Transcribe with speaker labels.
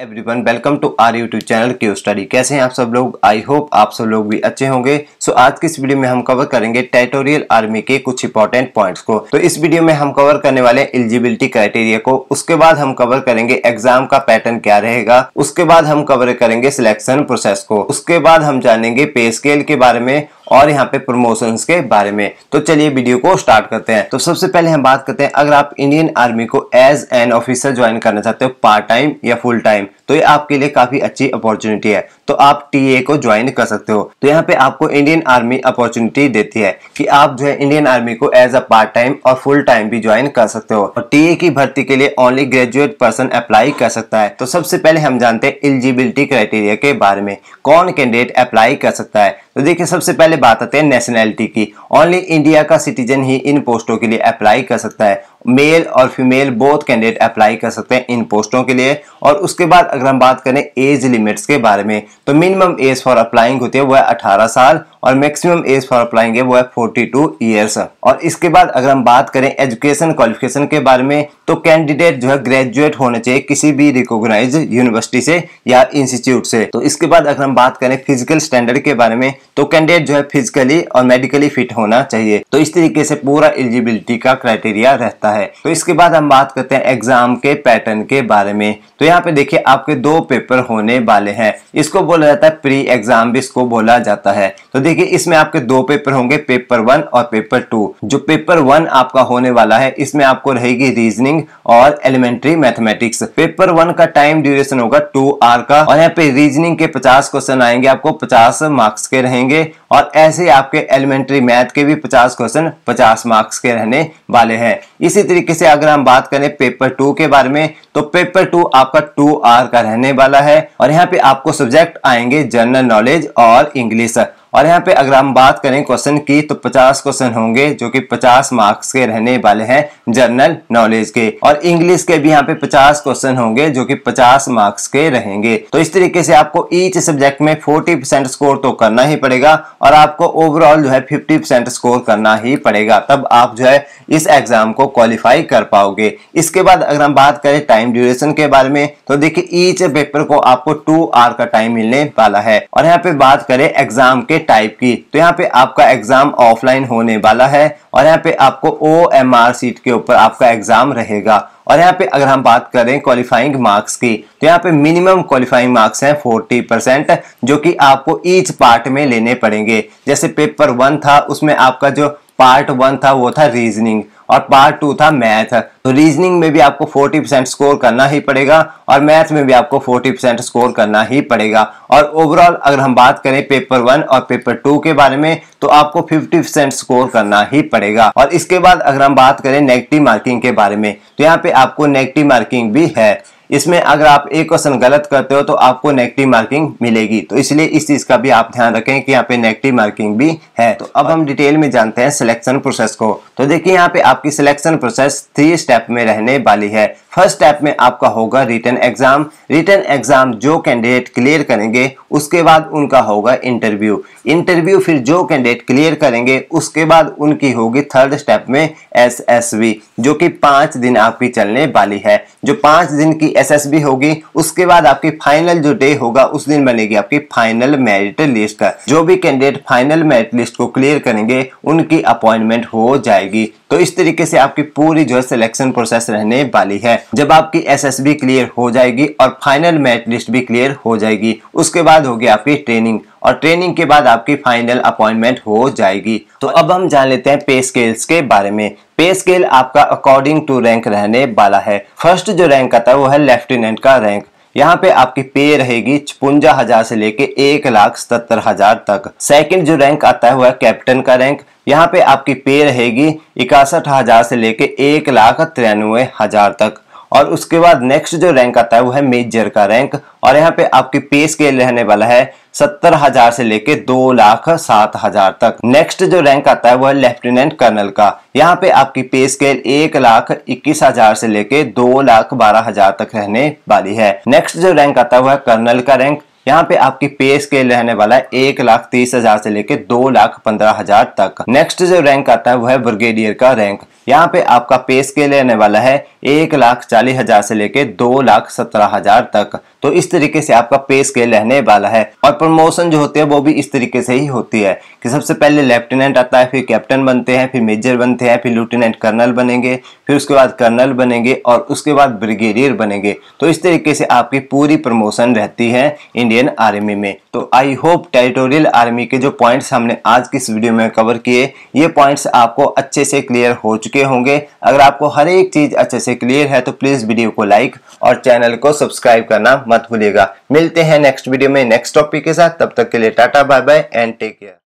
Speaker 1: every one welcome to our YouTube channel Q study कैसे हैं आप सब लोग आई होप आप सब लोग भी अच्छे होंगे सो so, आज की इस वीडियो में हम कवर करेंगे टेरिटोरियल आर्मी के कुछ इंपॉर्टेंट पॉइंट्स को तो इस वीडियो में हम कवर करने वाले एलिजिबिलिटी क्राइटेरिया को उसके बाद हम कवर करेंगे एग्जाम का पैटर्न क्या रहेगा उसके बाद हम कवर करेंगे सिलेक्शन प्रोसेस को उसके बाद हम जानेंगे पे स्केल के बारे में और यहाँ पे प्रमोशंस के बारे में तो चलिए वीडियो को स्टार्ट करते हैं तो सबसे पहले हम बात करते हैं अगर आप इंडियन आर्मी को एज एन ऑफिसर ज्वाइन करना चाहते हो पार्ट टाइम या फुल टाइम तो ये आपके लिए काफी अच्छी अपॉर्चुनिटी है तो आप टीए को ज्वाइन कर सकते हो तो यहाँ पे आपको इंडियन आर्मी अपॉर्चुनिटी देती है कि आप जो है इंडियन आर्मी को एज अ पार्ट टाइम और फुल टाइम भी ज्वाइन कर सकते हो और टीए की भर्ती के लिए ओनली ग्रेजुएट पर्सन अप्लाई कर सकता है तो सबसे पहले हम जानते हैं एलिजिबिलिटी क्राइटेरिया के बारे में कौन कैंडिडेट अप्लाई कर सकता है तो देखिए सबसे पहले बात आते हैं नेशनैलिटी की ओनली इंडिया का सिटीजन ही इन पोस्टों के लिए अप्लाई कर सकता है मेल और फीमेल बोथ कैंडिडेट अप्लाई कर सकते हैं इन पोस्टों के लिए और उसके बाद अगर हम बात करें एज लिमिट्स के बारे में तो मिनिमम एज फॉर अप्लाइंग होती है वो है अठारह साल और मैक्सिमम एज फॉर अप्लाइंग है वो है फोर्टी टू ईयर्स और इसके बाद अगर हम बात करें एजुकेशन क्वालिफिकेशन के बारे में तो कैंडिडेट जो है ग्रेजुएट होना चाहिए किसी भी रिकोगनाइज यूनिवर्सिटी से या इंस्टीट्यूट से तो इसके बाद अगर हम बात करें फिजिकल स्टैंडर्ड के बारे में तो कैंडिडेट जो है फिजिकली और मेडिकली फिट होना चाहिए तो इस तरीके से पूरा एलिजिबिलिटी का क्राइटेरिया रहता है होता है तो इसके बाद हम बात करते हैं एग्जाम के पैटर्न के बारे में तो यहाँ पे देखिए आपके दो पेपर होने वाले हैं इसको बोला जाता है प्री एग्जाम भी इसको बोला जाता है तो देखिए इसमें आपके दो पेपर होंगे पेपर वन और पेपर टू जो पेपर वन आपका होने वाला है इसमें आपको रहेगी रीजनिंग और एलिमेंट्री मैथमेटिक्स पेपर वन का टाइम ड्यूरेशन होगा टू आर का और यहाँ पे रीजनिंग के पचास क्वेश्चन आएंगे आपको पचास मार्क्स के रहेंगे और ऐसे आपके एलिमेंट्री मैथ के भी 50 क्वेश्चन 50 मार्क्स के रहने वाले हैं इसी तरीके से अगर हम बात करें पेपर टू के बारे में तो पेपर टू आपका टू आर का रहने वाला है और यहाँ पे आपको सब्जेक्ट आएंगे जनरल नॉलेज और इंग्लिश और यहाँ पे अगर हम बात करें क्वेश्चन की तो 50 क्वेश्चन होंगे जो कि 50 मार्क्स के रहने वाले हैं जनरल नॉलेज के और इंग्लिश के भी यहाँ पे 50 क्वेश्चन होंगे जो कि 50 मार्क्स के रहेंगे तो इस तरीके से आपको ईच सब्जेक्ट में 40 परसेंट स्कोर तो करना ही पड़ेगा और आपको ओवरऑल जो है 50 परसेंट स्कोर करना ही पड़ेगा तब आप जो है इस एग्जाम को क्वालिफाई कर पाओगे इसके बाद अगर हम बात करें टाइम ड्यूरेशन के बारे में तो देखिये ईच पेपर को आपको टू आवर का टाइम मिलने वाला है और यहाँ पे बात करें एग्जाम के टाइप की तो यहाँ पे आपका एग्ज़ाम ऑफलाइन होने वाला है और यहाँ पे आपको ओ एम आर सीट के ऊपर आपका एग्ज़ाम रहेगा और यहाँ पे अगर हम बात करें क्वालिफाइंग मार्क्स की तो यहाँ पे मिनिमम क्वालिफाइंग मार्क्स हैं 40 परसेंट जो कि आपको ईच पार्ट में लेने पड़ेंगे जैसे पेपर वन था उसमें आपका जो पार्ट वन था वो था रीजनिंग और पार्ट टू था मैथ तो रीजनिंग में भी आपको 40 परसेंट स्कोर करना ही पड़ेगा और मैथ में भी आपको 40 परसेंट स्कोर करना ही पड़ेगा और ओवरऑल अगर हम बात करें पेपर वन और पेपर टू के बारे में तो आपको 50 परसेंट स्कोर करना ही पड़ेगा और इसके बाद अगर हम बात करें नेगेटिव मार्किंग के बारे में तो यहाँ पे आपको नेगेटिव मार्किंग भी है इसमें अगर आप एक क्वेश्चन गलत करते हो तो आपको नेगेटिव मार्किंग मिलेगी तो इसलिए इस चीज़ का भी आप ध्यान रखें कि यहाँ पे नेगेटिव मार्किंग भी है तो अब हम डिटेल में जानते हैं सिलेक्शन प्रोसेस को तो देखिए यहाँ पे आपकी सिलेक्शन प्रोसेस थ्री स्टेप में रहने वाली है फर्स्ट स्टेप में आपका होगा रिटर्न एग्जाम रिटर्न एग्जाम जो कैंडिडेट क्लियर करेंगे उसके बाद उनका होगा इंटरव्यू इंटरव्यू फिर जो कैंडिडेट क्लियर करेंगे उसके बाद उनकी होगी थर्ड स्टेप में एसएसबी जो कि पांच दिन आपकी चलने वाली है जो पांच दिन की एसएसबी होगी उसके बाद आपकी फाइनल जो डे होगा उस दिन बनेगी आपकी फाइनल मेरिट लिस्ट का जो भी कैंडिडेट फाइनल मेरिट लिस्ट को क्लियर करेंगे उनकी अपॉइंटमेंट हो जाएगी तो इस तरीके से आपकी पूरी जो है सिलेक्शन प्रोसेस रहने वाली है जब आपकी एसएसबी क्लियर हो जाएगी और फाइनल मेरिट लिस्ट भी क्लियर हो जाएगी उसके बाद होगी आपकी ट्रेनिंग और ट्रेनिंग के बाद आपकी फाइनल अपॉइंटमेंट हो जाएगी तो अब हम जान लेते हैं पे स्केल्स के बारे में पे स्केल आपका अकॉर्डिंग टू रैंक रहने वाला है फर्स्ट जो रैंक आता है वो है लेफ्टिनेंट का रैंक यहाँ पे आपकी पे रहेगी छपुंजा हजार से लेके एक लाख सत्तर हजार तक सेकंड जो रैंक आता है वो है कैप्टन का रैंक यहाँ पे आपकी पे रहेगी इकसठ हजार से लेके एक लाख तिरानवे हजार तक और उसके बाद नेक्स्ट जो रैंक आता है वो है मेजर का रैंक और यहाँ पे आपके पे स्केल रहने वाला है सत्तर हजार से लेके दो लाख सात हजार तक नेक्स्ट जो रैंक आता है वो है लेफ्टिनेंट कर्नल का यहाँ पे आपकी पे स्केल एक लाख इक्कीस हजार से लेके दो लाख बारह हजार तक रहने वाली है नेक्स्ट जो रैंक आता है वो है कर्नल का रैंक यहाँ पे आपकी पे स्केल रहने वाला है एक लाख तीस हजार से लेके दो लाख पंद्रह हजार तक नेक्स्ट जो रैंक आता है वो है ब्रिगेडियर का रैंक यहाँ पे आपका पे स्केल रहने वाला है एक लाख चालीस हजार से लेके दो लाख सत्रह हजार तक तो इस तरीके से आपका पे स्केल रहने वाला है और प्रमोशन जो होते हैं वो भी इस तरीके से ही होती है कि सबसे पहले लेफ्टिनेंट आता है फिर कैप्टन बनते हैं फिर मेजर बनते हैं फिर लेफ्टिनेंट कर्नल बनेंगे फिर उसके बाद कर्नल बनेंगे और उसके बाद ब्रिगेडियर बनेंगे तो इस तरीके से आपकी पूरी प्रमोशन रहती है इंडियन आर्मी में तो आई होप टेरिटोरियल आर्मी के जो पॉइंट्स हमने आज की इस वीडियो में कवर किए ये पॉइंट्स आपको अच्छे से क्लियर हो चुके होंगे अगर आपको हर एक चीज़ अच्छे से क्लियर है तो प्लीज़ वीडियो को लाइक और चैनल को सब्सक्राइब करना मत भूलिएगा मिलते हैं नेक्स्ट वीडियो में नेक्स्ट टॉपिक के साथ तब तक के लिए tata bye bye and take care